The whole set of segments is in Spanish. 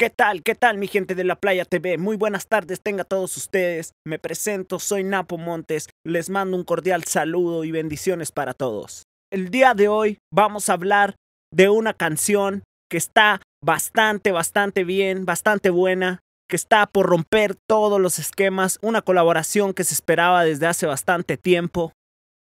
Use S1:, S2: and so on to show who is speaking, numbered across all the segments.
S1: ¿Qué tal? ¿Qué tal mi gente de la Playa TV? Muy buenas tardes, tenga todos ustedes. Me presento, soy Napo Montes. Les mando un cordial saludo y bendiciones para todos. El día de hoy vamos a hablar de una canción que está bastante, bastante bien, bastante buena, que está por romper todos los esquemas, una colaboración que se esperaba desde hace bastante tiempo.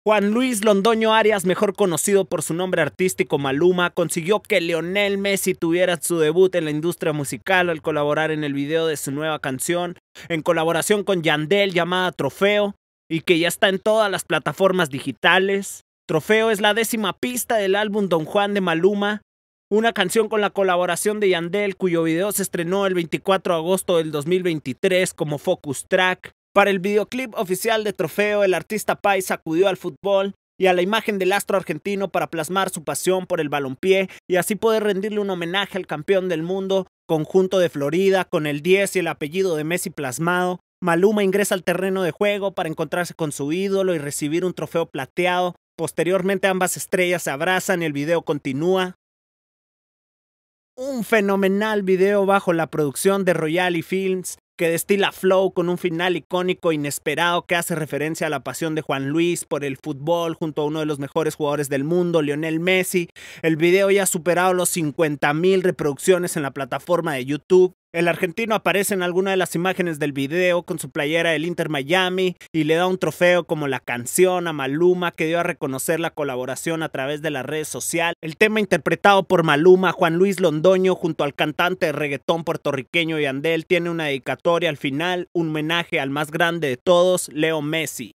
S1: Juan Luis Londoño Arias, mejor conocido por su nombre artístico Maluma, consiguió que Lionel Messi tuviera su debut en la industria musical al colaborar en el video de su nueva canción, en colaboración con Yandel llamada Trofeo, y que ya está en todas las plataformas digitales. Trofeo es la décima pista del álbum Don Juan de Maluma, una canción con la colaboración de Yandel cuyo video se estrenó el 24 de agosto del 2023 como Focus Track. Para el videoclip oficial de Trofeo, el artista Pais acudió al fútbol y a la imagen del astro argentino para plasmar su pasión por el balompié y así poder rendirle un homenaje al campeón del mundo, conjunto de Florida, con el 10 y el apellido de Messi plasmado. Maluma ingresa al terreno de juego para encontrarse con su ídolo y recibir un trofeo plateado. Posteriormente ambas estrellas se abrazan y el video continúa. Un fenomenal video bajo la producción de Royale Films que destila flow con un final icónico inesperado que hace referencia a la pasión de Juan Luis por el fútbol junto a uno de los mejores jugadores del mundo, Lionel Messi. El video ya ha superado los 50.000 reproducciones en la plataforma de YouTube el argentino aparece en alguna de las imágenes del video con su playera del Inter Miami y le da un trofeo como la canción a Maluma que dio a reconocer la colaboración a través de la red social. El tema interpretado por Maluma, Juan Luis Londoño, junto al cantante de reggaetón puertorriqueño Yandel, tiene una dedicatoria al final, un homenaje al más grande de todos, Leo Messi.